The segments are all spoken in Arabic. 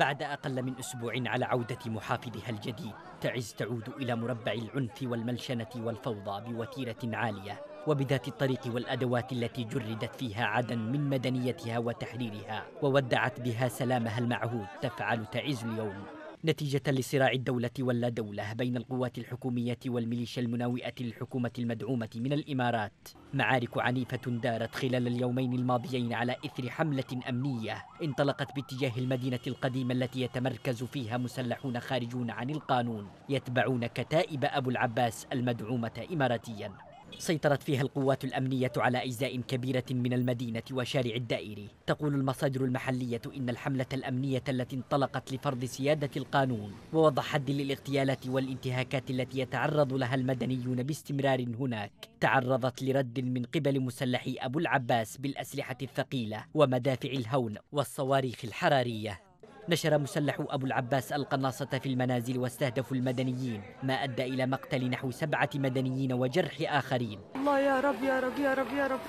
بعد أقل من أسبوع على عودة محافظها الجديد تعز تعود إلى مربع العنف والملشنة والفوضى بوتيرة عالية وبذات الطريق والأدوات التي جردت فيها عدن من مدنيتها وتحريرها وودعت بها سلامها المعهود تفعل تعز اليوم نتيجة لصراع الدولة واللا دولة بين القوات الحكومية والميليشيا المناوئة للحكومة المدعومة من الإمارات معارك عنيفة دارت خلال اليومين الماضيين على إثر حملة أمنية انطلقت باتجاه المدينة القديمة التي يتمركز فيها مسلحون خارجون عن القانون يتبعون كتائب أبو العباس المدعومة إماراتيا سيطرت فيها القوات الأمنية على أجزاء كبيرة من المدينة وشارع الدائري تقول المصادر المحلية إن الحملة الأمنية التي انطلقت لفرض سيادة القانون ووضع حد للاغتيالات والانتهاكات التي يتعرض لها المدنيون باستمرار هناك تعرضت لرد من قبل مسلحي أبو العباس بالأسلحة الثقيلة ومدافع الهون والصواريخ الحرارية نشر مسلح أبو العباس القناصة في المنازل واستهدفوا المدنيين ما أدى إلى مقتل نحو سبعة مدنيين وجرح آخرين الله يا رب يا رب يا رب يا رب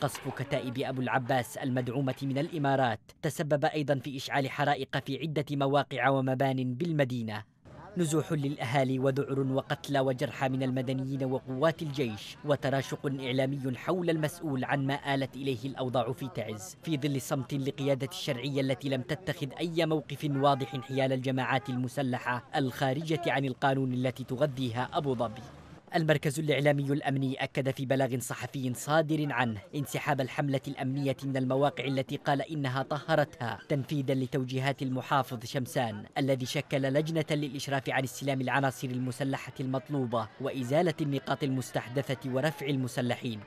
قصف كتائب أبو العباس المدعومة من الإمارات تسبب أيضا في إشعال حرائق في عدة مواقع ومبان بالمدينة نزوح للأهالي وذعر وقتلى وجرحى من المدنيين وقوات الجيش وتراشق إعلامي حول المسؤول عن ما آلت إليه الأوضاع في تعز في ظل صمت لقيادة الشرعية التي لم تتخذ أي موقف واضح حيال الجماعات المسلحة الخارجة عن القانون التي تغذيها أبو ظبي المركز الإعلامي الأمني أكد في بلاغ صحفي صادر عنه انسحاب الحملة الأمنية من المواقع التي قال إنها طهرتها تنفيذا لتوجيهات المحافظ شمسان الذي شكل لجنة للإشراف عن استلام العناصر المسلحة المطلوبة وإزالة النقاط المستحدثة ورفع المسلحين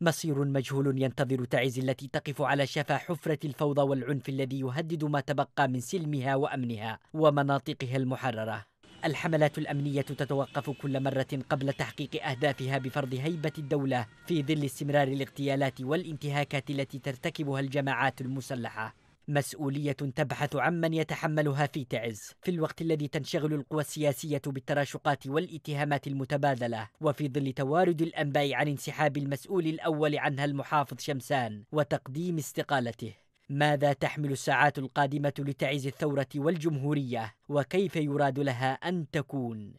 مصير مجهول ينتظر تعز التي تقف على شفا حفرة الفوضى والعنف الذي يهدد ما تبقى من سلمها وأمنها ومناطقها المحررة الحملات الأمنية تتوقف كل مرة قبل تحقيق أهدافها بفرض هيبة الدولة في ظل استمرار الاغتيالات والانتهاكات التي ترتكبها الجماعات المسلحة مسؤولية تبحث عمن يتحملها في تعز في الوقت الذي تنشغل القوى السياسية بالتراشقات والاتهامات المتبادلة وفي ظل توارد الأنباء عن انسحاب المسؤول الأول عنها المحافظ شمسان وتقديم استقالته ماذا تحمل الساعات القادمة لتعز الثورة والجمهورية وكيف يراد لها أن تكون؟